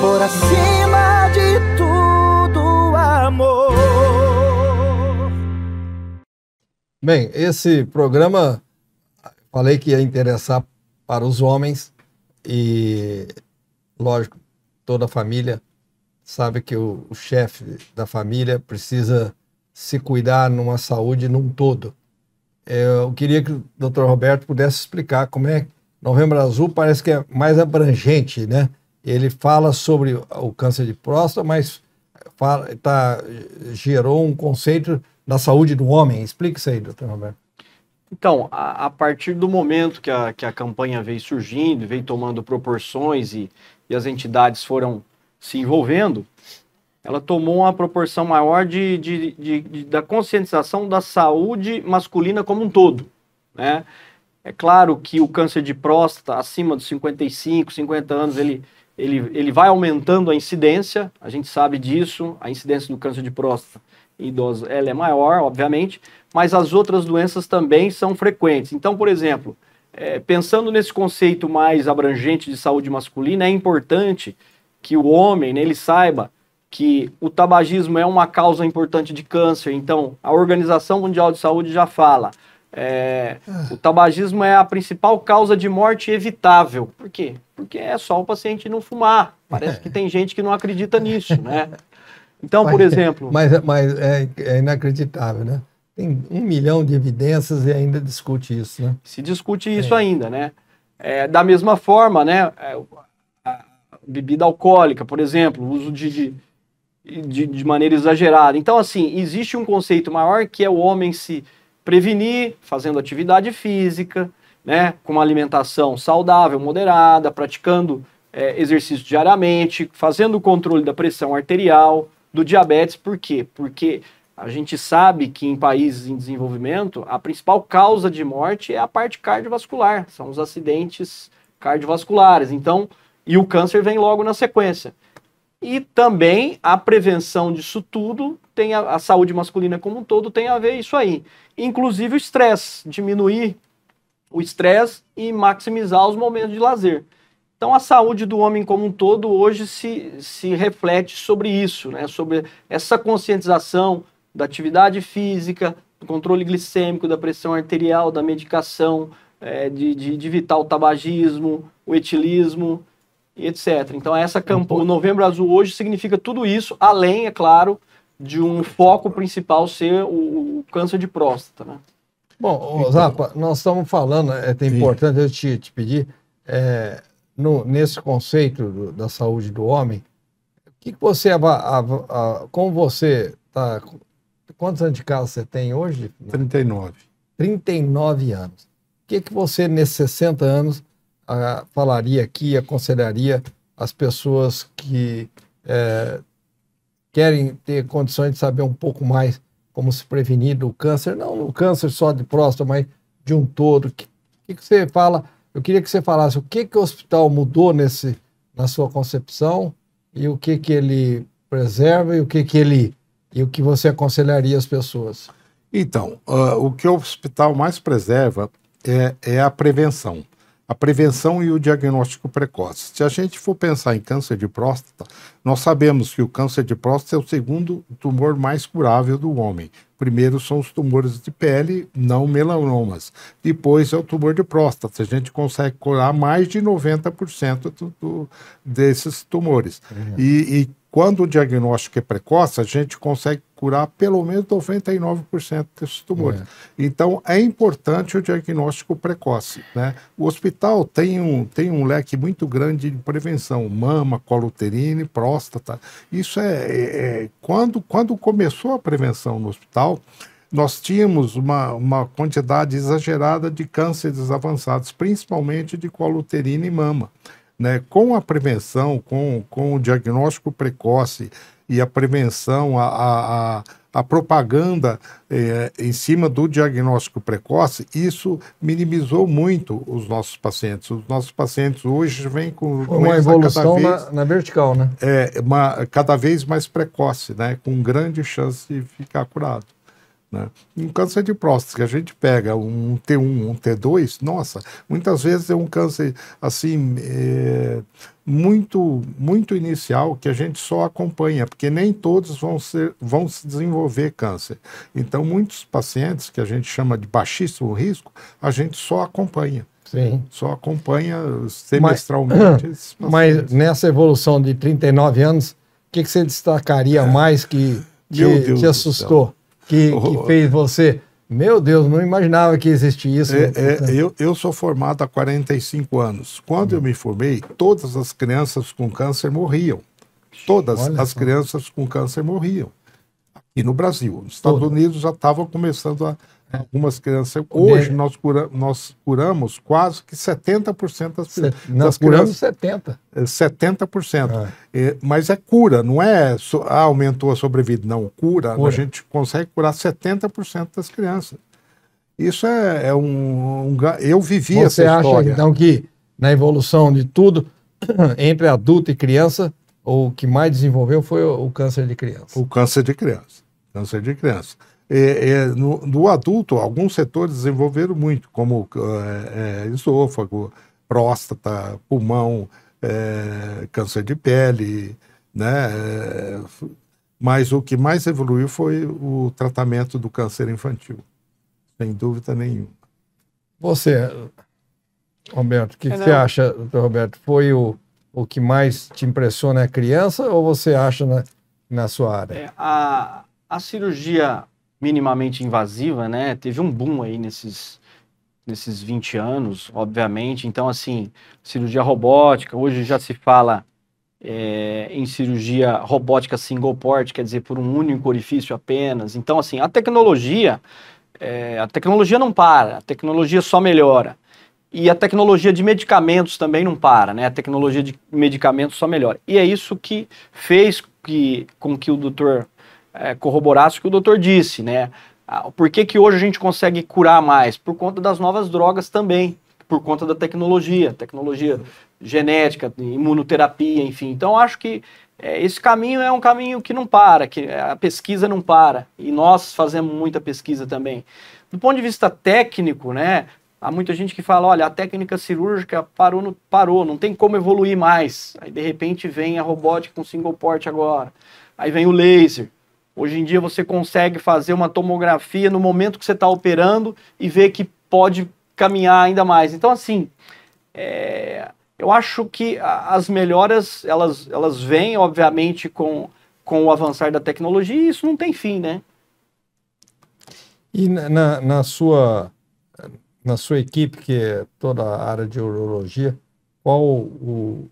por acima de tudo, amor. Bem, esse programa falei que ia interessar para os homens e, lógico, toda a família sabe que o, o chefe da família precisa se cuidar numa saúde num todo. Eu queria que o Dr. Roberto pudesse explicar como é Novembro Azul parece que é mais abrangente, né? ele fala sobre o câncer de próstata, mas fala, tá, gerou um conceito da saúde do homem. Explique isso aí, doutor Roberto. Então, a, a, partir do momento que a, que a campanha veio surgindo, veio tomando proporções e, e as entidades foram se envolvendo, ela tomou uma proporção maior de, de, de, de, da conscientização da saúde masculina como um todo. Né? É claro que o câncer de próstata acima dos 55, 50 anos, ele, ele, ele vai aumentando a incidência, a gente sabe disso, a incidência do câncer de próstata em idosos ela é maior, obviamente, mas as outras doenças também são frequentes. Então, por exemplo, é, pensando nesse conceito mais abrangente de saúde masculina, é importante que o homem né, ele saiba que o tabagismo é uma causa importante de câncer. Então, a Organização Mundial de Saúde já fala, é, o tabagismo é a principal causa de morte evitável. Por quê? Porque é só o paciente não fumar. Parece que tem gente que não acredita nisso, né? Então, por exemplo. Mas, mas é, é, inacreditável, né? Tem um milhão de evidências e ainda discute isso, né? Se discute isso é. ainda, né? É, da mesma forma, né? É, bebida alcoólica, por exemplo, uso de, de de, de, maneira exagerada. Então, assim, existe um conceito maior que é o homem se Prevenir fazendo atividade física, né, com uma alimentação saudável, moderada, praticando é, exercício diariamente, fazendo o controle da pressão arterial, do diabetes, por quê? Porque a gente sabe que em países em desenvolvimento, a principal causa de morte é a parte cardiovascular, são os acidentes cardiovasculares. Então, e o câncer vem logo na sequência. E também a prevenção disso tudo tem a, a saúde masculina como um todo tem a ver isso aí. Inclusive o estresse, diminuir o estresse e maximizar os momentos de lazer. Então, a saúde do homem como um todo hoje se, se reflete sobre isso, né? sobre essa conscientização da atividade física, do controle glicêmico, da pressão arterial, da medicação, é, de, de, de evitar o tabagismo, o etilismo, e etc. Então, essa é campanha, o Novembro Azul hoje significa tudo isso, além, é claro, de um foco principal ser o, o câncer de próstata. Né? Bom, então- Zapa, nós estamos falando, é, importante eu te, te pedir, é, no, nesse conceito do, da saúde do homem, o que você como você tá quantos anos de casa você tem hoje? 39. 39 anos. O que que você nesses 60 anos a, falaria aqui, aconselharia as pessoas que é, querem ter condições de saber um pouco mais como se prevenir do câncer, não o câncer só de próstata, mas de um todo. O que, que, você fala? Eu queria que você falasse o que, que o hospital mudou nesse, na sua concepção e o que, que ele preserva e o que, que ele e o que você aconselharia as pessoas. Então, uh, o que o hospital mais preserva é, é a prevenção a prevenção e o diagnóstico precoce. Se a gente for pensar em câncer de próstata, nós sabemos que o câncer de próstata é o segundo tumor mais curável do homem, Primeiro são os tumores de pele, não melanomas. Depois é o tumor de próstata. A gente consegue curar mais de 90% do, do, desses tumores. Uhum. E, e quando o diagnóstico é precoce, a gente consegue curar pelo menos 99% desses tumores. É. Então, é importante o diagnóstico precoce. Né? O hospital tem um, tem um leque muito grande de prevenção, mama, coluterine, próstata. Isso é, é, é quando, quando começou a prevenção no hospital, nós tínhamos uma, uma quantidade exagerada de cânceres avançados, principalmente de colo uterino e mama. Né? Com a prevenção, com, com o diagnóstico precoce e a prevenção, a, a, a a propaganda eh, em cima do diagnóstico precoce, isso minimizou muito os nossos pacientes. Os nossos pacientes hoje vêm com uma evolução vez, na, na, vertical, né? É, uma, cada vez mais precoce, né? Com grande chance de ficar curado. Né? Um câncer de próstata, que a gente pega um T1, um T2, nossa, muitas vezes é um câncer assim é, muito, muito inicial que a gente só acompanha, porque nem todos vão, ser, vão se desenvolver câncer. Então, muitos pacientes que a gente chama de baixíssimo risco, a gente só acompanha. Sim. Só acompanha semestralmente. Mas, mas nessa evolução de 39 anos, o que, que você destacaria é. mais que te, te assustou? que, que fez você. Meu Deus, não imaginava que existia isso. É, é, eu, eu sou formado há 45 anos. Quando eu me formei, todas as crianças com câncer morriam. Todas Olha as só. crianças com câncer morriam. Aqui no Brasil. Nos Estados Unidos já estavam começando a, Algumas crianças. Hoje nós, cura, nós curamos quase que 70% das, Se, nós das curamos crianças. 70%. 70%. Ah. É, mas é cura, não é so, ah, aumentou a sobrevida. Não, cura, cura. A gente consegue curar 70% das crianças. Isso é, é um, um, Eu vivi Você essa história. Você acha, então, que na evolução de tudo, entre adulto e criança, o que mais desenvolveu foi o, o câncer de criança? O câncer de criança. Câncer de criança é, é, no, no, adulto, alguns setores desenvolveram muito, como é, é esôfago, próstata, pulmão, é, câncer de pele, né? É, mas o que mais evoluiu foi o tratamento do câncer infantil, sem dúvida nenhuma. Você, Roberto, o que, que você acha, Roberto? Foi o, o que mais te impressiona a criança ou você acha na, na sua área? a, a cirurgia minimamente invasiva, né? Teve um boom aí nesses nesses 20 anos, obviamente. Então, assim, cirurgia robótica, hoje já se fala é, em cirurgia robótica single port, quer dizer, por um único orifício apenas. Então, assim, a tecnologia, é, a tecnologia não para, a tecnologia só melhora. E a tecnologia de medicamentos também não para, né? A tecnologia de medicamentos só melhora. E é isso que fez que, com que o doutor é, corroborasse o que o doutor disse, né? Ah, por que, que hoje a gente consegue curar mais? Por conta das novas drogas também, por conta da tecnologia, tecnologia genética, imunoterapia, enfim. Então, acho que é, esse caminho é um caminho que não para, que é, a pesquisa não para, e nós fazemos muita pesquisa também. Do ponto de vista técnico, né, há muita gente que fala, olha, a técnica cirúrgica parou, no, parou, não tem como evoluir mais. Aí, de repente, vem a robótica com single port agora, aí vem o laser, Hoje em dia você consegue fazer uma tomografia no momento que você está operando e ver que pode caminhar ainda mais. Então, assim, é, eu acho que as melhoras, elas, elas vêm, obviamente, com, com o avançar da tecnologia e isso não tem fim, né? E na, na, sua, na sua equipe, que é toda a área de urologia, qual o,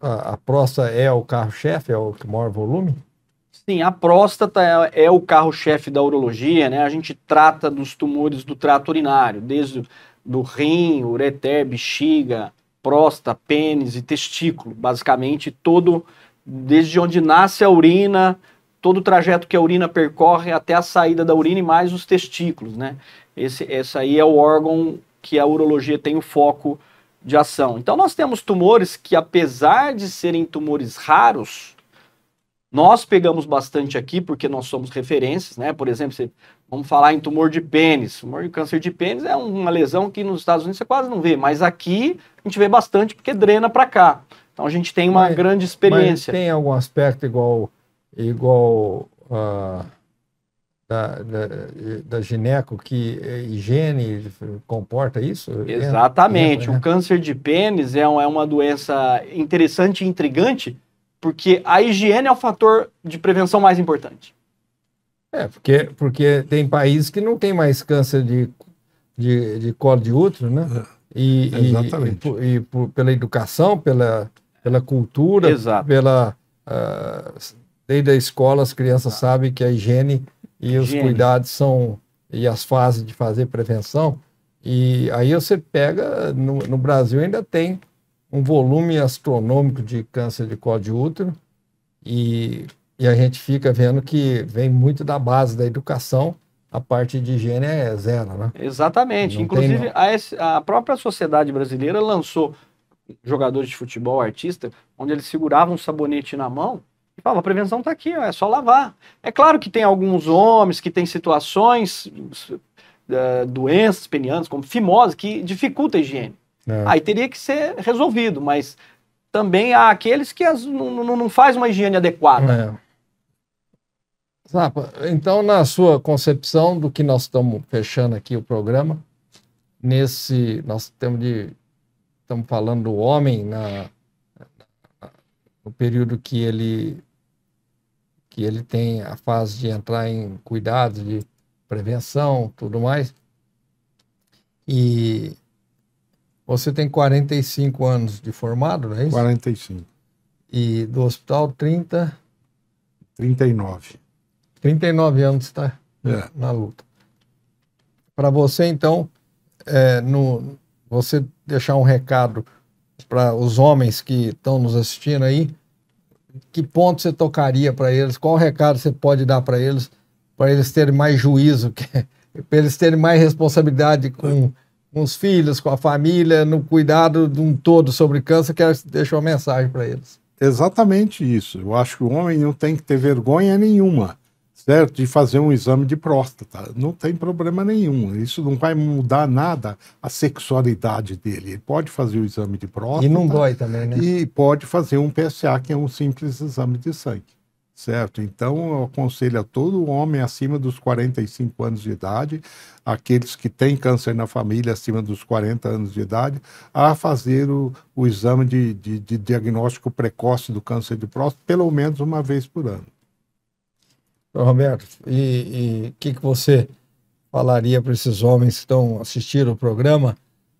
a, a próstata é o carro-chefe, é o que maior volume? Sim, a próstata é, é, o carro-chefe da urologia, né? A gente trata dos tumores do trato urinário, desde do rim, ureter, bexiga, próstata, pênis e testículo, basicamente todo desde onde nasce a urina, todo o trajeto que a urina percorre até a saída da urina e mais os testículos, né? Esse, esse aí é o órgão que a urologia tem o foco de ação. Então nós temos tumores que apesar de serem tumores raros, nós pegamos bastante aqui porque nós somos referências, né? Por exemplo, se, vamos falar em tumor de pênis. Tumor de câncer de pênis é uma lesão que nos Estados Unidos você quase não vê, mas aqui a gente vê bastante porque drena para cá. Então a gente tem uma mas, grande experiência. tem algum aspecto igual igual uh, da, da, da, gineco que eh, higiene comporta isso? Exatamente. É, é, é. O câncer de pênis é, um, é uma doença interessante e intrigante porque a higiene é o fator de prevenção mais importante. É, porque, porque tem países que não tem mais câncer de, de, de colo de útero, né? É. E, Exatamente. E, e, e por, pela educação, pela, pela cultura, Exato. pela. Uh, desde a escola as crianças ah. sabem que a higiene e higiene. os cuidados são. e as fases de fazer prevenção. E aí você pega. No, no Brasil ainda tem um volume astronômico de câncer de colo de útero e, e a gente fica vendo que vem muito da base da educação, a parte de higiene é zero, né? Exatamente. Não Inclusive, tem... a, a própria sociedade brasileira lançou jogadores de futebol, artista, onde eles seguravam um sabonete na mão e falavam, a prevenção está aqui, ó, é só lavar. É claro que tem alguns homens que têm situações, uh, doenças penianas, como fimose, que dificulta a higiene. É. Aí teria que ser resolvido, mas também há aqueles que as, não, não, não faz uma higiene adequada. É. então, na sua concepção do que nós estamos fechando aqui o programa, nesse. Nós temos de. Estamos falando do homem na, na, no período que ele que ele tem a fase de entrar em cuidados de prevenção, tudo mais. E você tem 45 anos de formado, não é isso? 45. E do hospital, 30? 39. 39 anos está é. na luta. Para você, então, é, no, você deixar um recado para os homens que estão nos assistindo aí, que ponto você tocaria para eles? Qual recado você pode dar para eles, para eles terem mais juízo, para eles terem mais responsabilidade com... É com os filhos, com a família, no cuidado de um todo sobre câncer, quero deixar uma mensagem para eles. Exatamente isso. Eu acho que o homem não tem que ter vergonha nenhuma, certo? De fazer um exame de próstata. Não tem problema nenhum. Isso não vai mudar nada a sexualidade dele. Ele pode fazer o exame de próstata. E não dói também, né? E pode fazer um PSA, que é um simples exame de sangue. Certo? Então, eu aconselho a todo homem acima dos 45 anos de idade, aqueles que têm câncer na família acima dos 40 anos de idade, a fazer o, o exame de, de, de diagnóstico precoce do câncer de próstata, pelo menos uma vez por ano. Roberto, e o que, que você falaria para esses homens que estão assistindo o programa?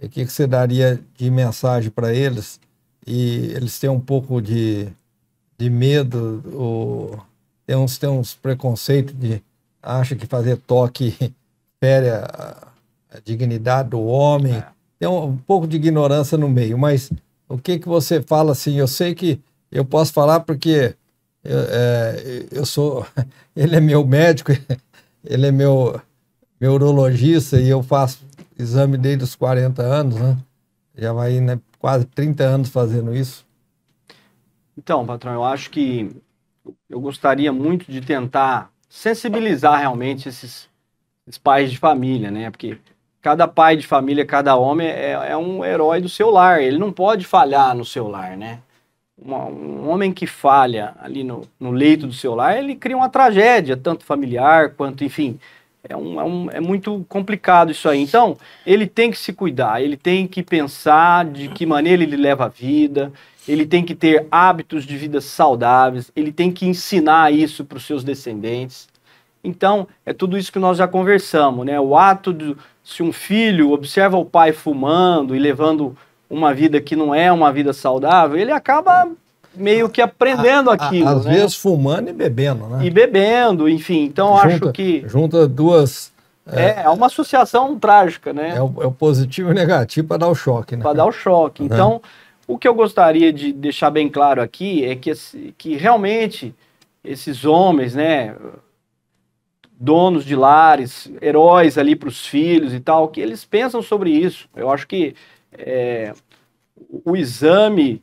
E o que, que você daria de mensagem para eles? E eles têm um pouco de de medo, ou tem uns, tem uns preconceitos de acha que fazer toque fere a, a dignidade do homem. É. Tem um, um, pouco de ignorância no meio, mas o que, que você fala assim? Eu sei que eu posso falar porque eu, é, eu sou. Ele é meu médico, ele é meu, meu urologista e eu faço exame desde os 40 anos, né? Já vai né, quase 30 anos fazendo isso. Então, patrão, eu acho que eu gostaria muito de tentar sensibilizar realmente esses, esses pais de família, né? Porque cada pai de família, cada homem é, é, um herói do seu lar. Ele não pode falhar no seu lar, né? Um, um homem que falha ali no, no, leito do seu lar, ele cria uma tragédia, tanto familiar quanto, enfim, é, um, é, um, é, muito complicado isso aí. Então, ele tem que se cuidar, ele tem que pensar de que maneira ele leva a vida, ele tem que ter hábitos de vida saudáveis, ele tem que ensinar isso para os seus descendentes. Então, é tudo isso que nós já conversamos, né? O ato de se um filho observa o pai fumando e levando uma vida que não é uma vida saudável, ele acaba meio que aprendendo a, aquilo. Às né? vezes fumando e bebendo, né? E bebendo, enfim. Então junta, acho que. Junta duas. É, é, é uma associação trágica, né? É o, é o positivo e o negativo para dar o choque, né? Para dar o choque. Então, o que eu gostaria de deixar bem claro aqui é que, que realmente esses homens, né? donos de lares, heróis ali para os filhos e tal, que eles pensam sobre isso. Eu acho que é, o exame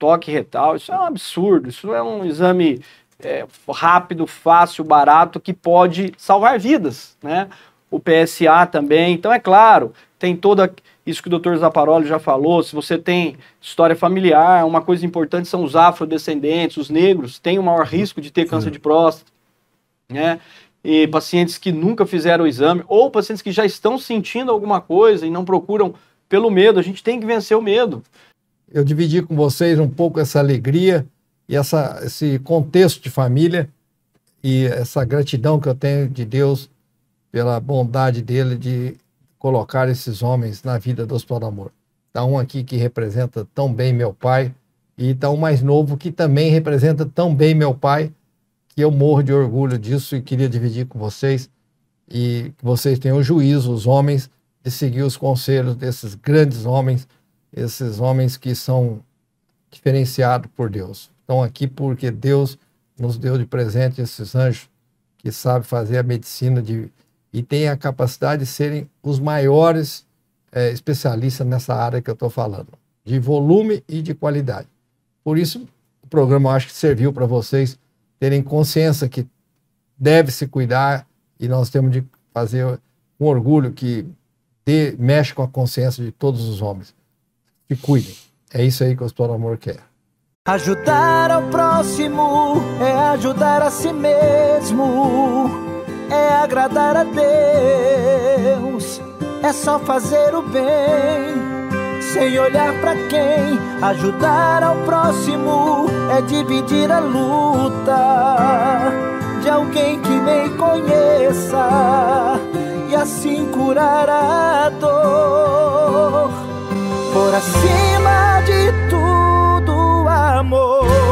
toque retal. Isso é um absurdo. Isso é um exame é, rápido, fácil, barato, que pode salvar vidas, né? O PSA também. Então, é claro, tem toda isso que o doutor Zaparoli já falou. Se você tem história familiar, uma coisa importante são os afrodescendentes, os negros, têm o maior risco de ter câncer Sim. de próstata, né? E pacientes que nunca fizeram o exame, ou pacientes que já estão sentindo alguma coisa e não procuram pelo medo. A gente tem que vencer o medo eu dividi com vocês um pouco essa alegria e essa, esse contexto de família e essa gratidão que eu tenho de Deus pela bondade dele de colocar esses homens na vida do Hospital do Amor. Está um aqui que representa tão bem meu pai e está um mais novo que também representa tão bem meu pai que eu morro de orgulho disso e queria dividir com vocês e que vocês tenham o juízo, os homens, de seguir os conselhos desses grandes homens esses homens que são diferenciados por Deus. Estão aqui porque Deus nos deu de presente esses anjos que sabem fazer a medicina de, e têm a capacidade de serem os maiores é, especialistas nessa área que eu estou falando, de volume e de qualidade. Por isso, o programa eu acho que serviu para vocês terem consciência que deve se cuidar e nós temos de fazer um orgulho que dê, mexe com a consciência de todos os homens se cuidem. É isso aí que o Hospital Amor quer. Ajudar ao próximo é ajudar a si mesmo, é agradar a Deus, é só fazer o bem, sem olhar para quem. Ajudar ao próximo é dividir a luta de alguém que nem conheça e assim curar a dor por acima de tudo, amor.